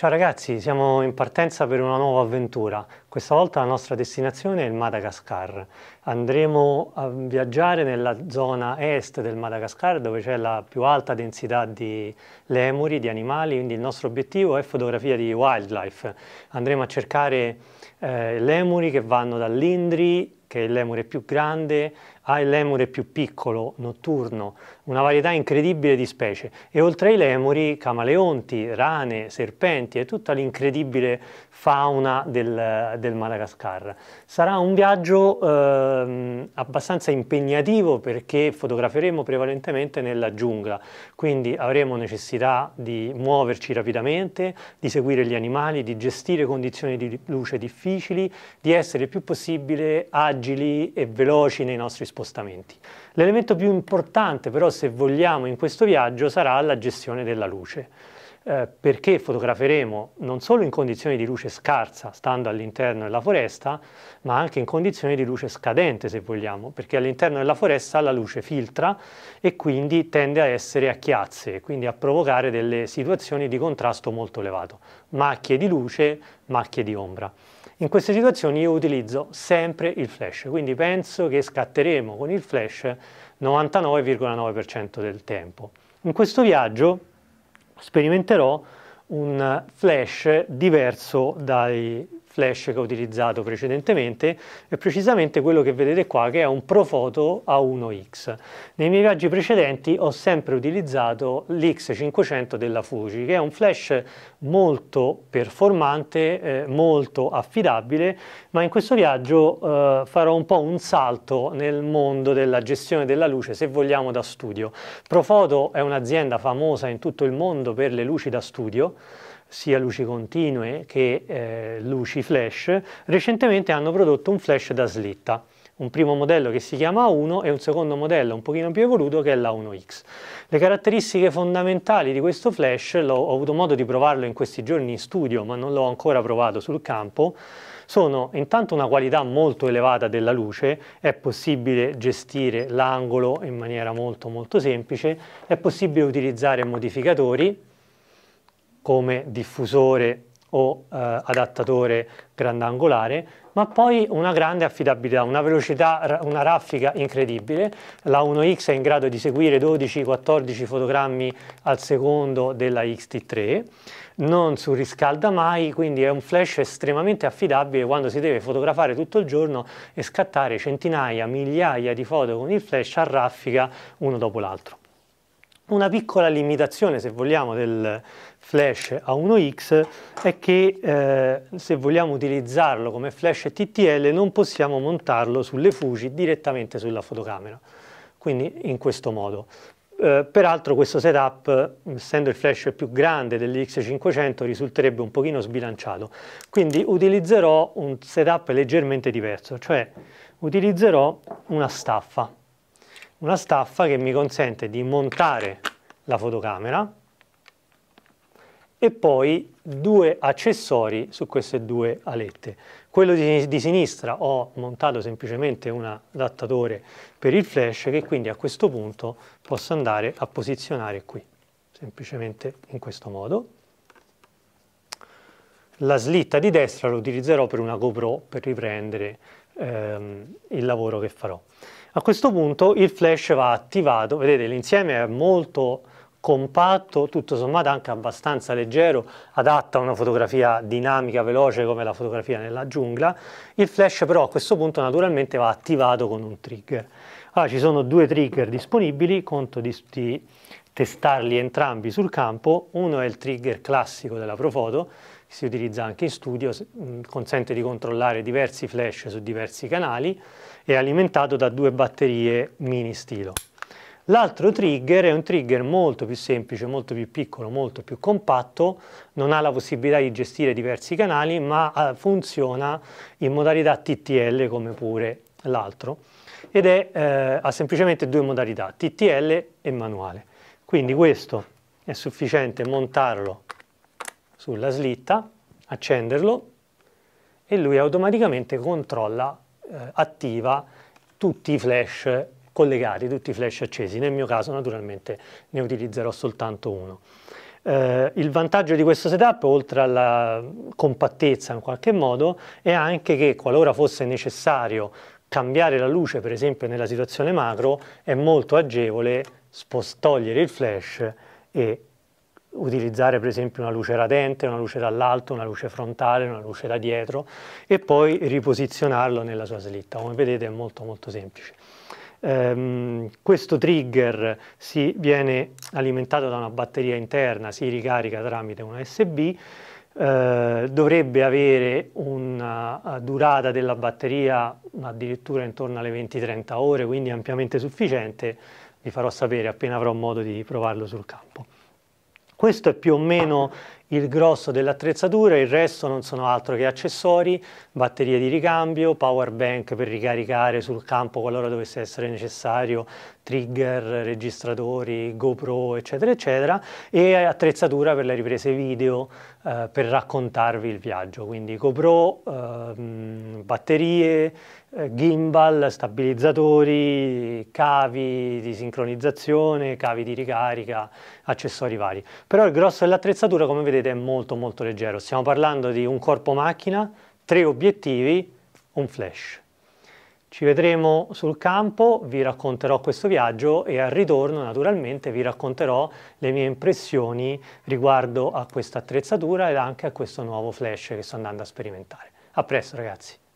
Ciao ragazzi, siamo in partenza per una nuova avventura. Questa volta la nostra destinazione è il Madagascar. Andremo a viaggiare nella zona est del Madagascar dove c'è la più alta densità di lemuri, di animali, quindi il nostro obiettivo è fotografia di wildlife. Andremo a cercare eh, lemuri che vanno dall'Indri, che è il lemure più grande, ha il lemure più piccolo, notturno, una varietà incredibile di specie e oltre ai lemuri camaleonti, rane, serpenti e tutta l'incredibile fauna del, del, Madagascar. Sarà un viaggio eh, abbastanza impegnativo perché fotograferemo prevalentemente nella giungla, quindi avremo necessità di muoverci rapidamente, di seguire gli animali, di gestire condizioni di luce difficili, di essere il più possibile agili e veloci nei nostri spostamenti spostamenti. L'elemento più importante però se vogliamo in questo viaggio sarà la gestione della luce. Eh, perché fotograferemo non solo in condizioni di luce scarsa, stando all'interno della foresta, ma anche in condizioni di luce scadente, se vogliamo, perché all'interno della foresta la luce filtra e quindi tende a essere a chiazze, quindi a provocare delle situazioni di contrasto molto elevato, macchie di luce, macchie di ombra. In queste situazioni io utilizzo sempre il flash, quindi penso che scatteremo con il flash 99,9% del tempo. In questo viaggio sperimenterò un flash diverso dai flash che ho utilizzato precedentemente è precisamente quello che vedete qua che è un Profoto A1X. Nei miei viaggi precedenti ho sempre utilizzato l'X500 della Fuji che è un flash molto performante, eh, molto affidabile ma in questo viaggio eh, farò un po' un salto nel mondo della gestione della luce se vogliamo da studio. Profoto è un'azienda famosa in tutto il mondo per le luci da studio sia luci continue che eh, luci flash, recentemente hanno prodotto un flash da slitta un primo modello che si chiama A1 e un secondo modello un pochino più evoluto che è l'A1X. Le caratteristiche fondamentali di questo flash, ho avuto modo di provarlo in questi giorni in studio ma non l'ho ancora provato sul campo, sono intanto una qualità molto elevata della luce, è possibile gestire l'angolo in maniera molto molto semplice, è possibile utilizzare modificatori, come diffusore o eh, adattatore grandangolare, ma poi una grande affidabilità, una velocità, una raffica incredibile. La 1X è in grado di seguire 12-14 fotogrammi al secondo della XT3, non surriscalda mai, quindi è un flash estremamente affidabile quando si deve fotografare tutto il giorno e scattare centinaia, migliaia di foto con il flash a raffica uno dopo l'altro. Una piccola limitazione, se vogliamo, del flash A1X è che eh, se vogliamo utilizzarlo come flash TTL non possiamo montarlo sulle Fuji direttamente sulla fotocamera, quindi in questo modo. Eh, peraltro questo setup, essendo il flash più grande dell'X500, risulterebbe un pochino sbilanciato, quindi utilizzerò un setup leggermente diverso, cioè utilizzerò una staffa una staffa che mi consente di montare la fotocamera e poi due accessori su queste due alette. Quello di, di, sinistra ho montato semplicemente un adattatore per il flash che quindi a questo punto posso andare a posizionare qui, semplicemente in questo modo. La slitta di destra la utilizzerò per una GoPro per riprendere ehm, il lavoro che farò. A questo punto il flash va attivato, vedete l'insieme è molto compatto, tutto sommato anche abbastanza leggero, adatta a una fotografia dinamica, veloce come la fotografia nella giungla. Il flash però a questo punto naturalmente va attivato con un trigger. Allora, ci sono due trigger disponibili, conto di, di testarli entrambi sul campo. Uno è il trigger classico della Profoto, che si utilizza anche in studio, mm, consente di controllare diversi flash su diversi canali, è alimentato da due batterie mini stilo. L'altro trigger è un trigger molto più semplice, molto più piccolo, molto più compatto, non ha la possibilità di gestire diversi canali, ma eh, funziona in modalità TTL come pure l'altro, ed è, eh, ha semplicemente due modalità, TTL e manuale. Quindi questo è sufficiente montarlo sulla slitta, accenderlo e lui automaticamente controlla, eh, attiva tutti i flash collegati, tutti i flash accesi. Nel mio caso naturalmente ne utilizzerò soltanto uno. Eh, il vantaggio di questo setup, oltre alla compattezza in qualche modo, è anche che qualora fosse necessario cambiare la luce, per esempio nella situazione macro, è molto agevole togliere il flash e utilizzare per esempio una luce radente, una luce dall'alto, una luce frontale, una luce da dietro e poi riposizionarlo nella sua slitta. Come vedete è molto molto semplice ehm, questo trigger si viene alimentato da una batteria interna, si ricarica tramite un USB, eh, dovrebbe avere una eh, durata della batteria addirittura intorno alle 20-30 ore, quindi ampiamente sufficiente, vi farò sapere appena avrò modo di provarlo sul campo. Questo è più o meno il grosso dell'attrezzatura, il resto non sono altro che accessori, batterie di ricambio, power bank per ricaricare sul campo qualora dovesse essere necessario, trigger, registratori, GoPro, eccetera, eccetera, e attrezzatura per le riprese video eh, per raccontarvi il viaggio, quindi GoPro, ehm, eh, batterie, gimbal, stabilizzatori, cavi di sincronizzazione, cavi di ricarica, accessori vari. Però il grosso dell'attrezzatura, come vedete, vedete è molto molto leggero. Stiamo parlando di un corpo macchina, tre obiettivi, un flash. Ci vedremo sul campo, vi racconterò questo viaggio e al ritorno naturalmente vi racconterò le mie impressioni riguardo a questa attrezzatura ed anche a questo nuovo flash che sto andando a sperimentare. A presto ragazzi!